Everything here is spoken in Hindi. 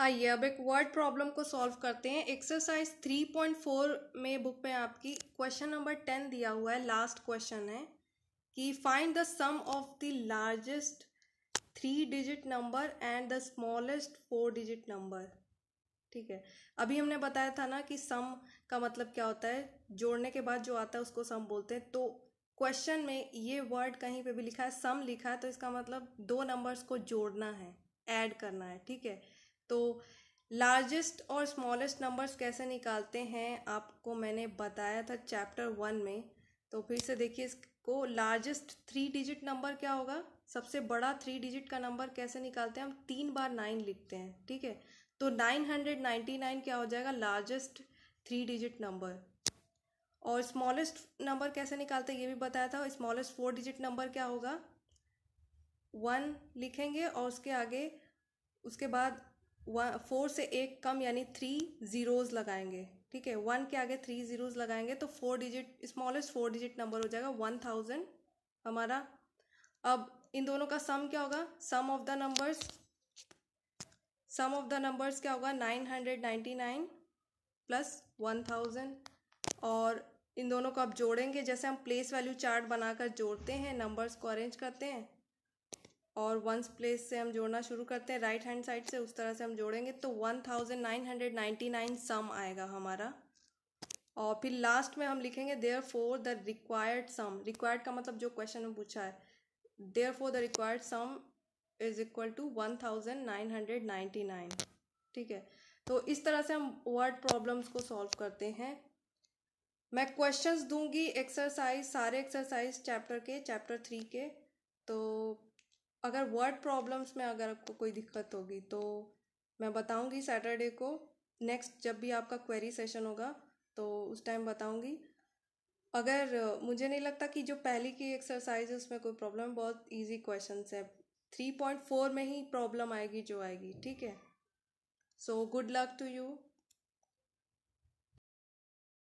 आइए अब एक वर्ड प्रॉब्लम को सॉल्व करते हैं एक्सरसाइज थ्री पॉइंट फोर में बुक में आपकी क्वेश्चन नंबर टेन दिया हुआ है लास्ट क्वेश्चन है कि find the sum of the largest three digit number and the smallest four digit number ठीक है अभी हमने बताया था ना कि सम का मतलब क्या होता है जोड़ने के बाद जो आता है उसको सम बोलते हैं तो क्वेश्चन में ये वर्ड कहीं पे भी लिखा है सम लिखा है तो इसका मतलब दो नंबर्स को जोड़ना है ऐड करना है ठीक है तो लार्जेस्ट और स्मॉलेस्ट नंबर्स कैसे निकालते हैं आपको मैंने बताया था चैप्टर वन में तो फिर से देखिए इसको लार्जेस्ट थ्री डिजिट नंबर क्या होगा सबसे बड़ा थ्री डिजिट का नंबर कैसे निकालते हैं हम तीन बार नाइन लिखते हैं ठीक है तो नाइन हंड्रेड नाइन्टी नाइन क्या हो जाएगा लार्जेस्ट थ्री डिजिट नंबर और स्मॉलेस्ट नंबर कैसे निकालते हैं ये भी बताया था स्मॉलेस्ट फोर डिजिट नंबर क्या होगा वन लिखेंगे और उसके आगे उसके बाद वन फोर से एक कम यानी थ्री ज़ीरोज़ लगाएंगे ठीक है वन के आगे थ्री ज़ीरोज़ लगाएंगे तो four digit smallest four digit number हो जाएगा वन थाउजेंड हमारा अब इन दोनों का सम क्या होगा sum of the numbers sum of the numbers क्या होगा nine hundred ninety nine plus one thousand और इन दोनों को आप जोड़ेंगे जैसे हम प्लेस वैल्यू चार्ट बनाकर जोड़ते हैं नंबर्स को अरेंज करते हैं और वंस प्लेस से हम जोड़ना शुरू करते हैं राइट हैंड साइड से उस तरह से हम जोड़ेंगे तो one thousand nine hundred ninety nine sum आएगा हमारा और फिर लास्ट में हम लिखेंगे therefore the required sum required का मतलब जो क्वेश्चन में पूछा है therefore the required sum is equal to one thousand nine hundred ninety nine ठीक है तो इस तरह से हम वर्ड प्रॉब्लम्स को सॉल्व करते हैं मैं क्वेश्चंस दूंगी एक्सरसाइज सारे एक्सरसाइज चैप्टर के चैप्टर थ्री के तो अगर वर्ड प्रॉब्लम्स में अगर आपको कोई दिक्कत होगी तो मैं बताऊंगी सैटरडे को नेक्स्ट जब भी आपका क्वेरी सेशन होगा तो उस टाइम बताऊंगी अगर मुझे नहीं लगता कि जो पहली की एक्सरसाइज है उसमें कोई प्रॉब्लम बहुत इजी क्वेश्चन है थ्री पॉइंट फोर में ही प्रॉब्लम आएगी जो आएगी ठीक है so good luck to you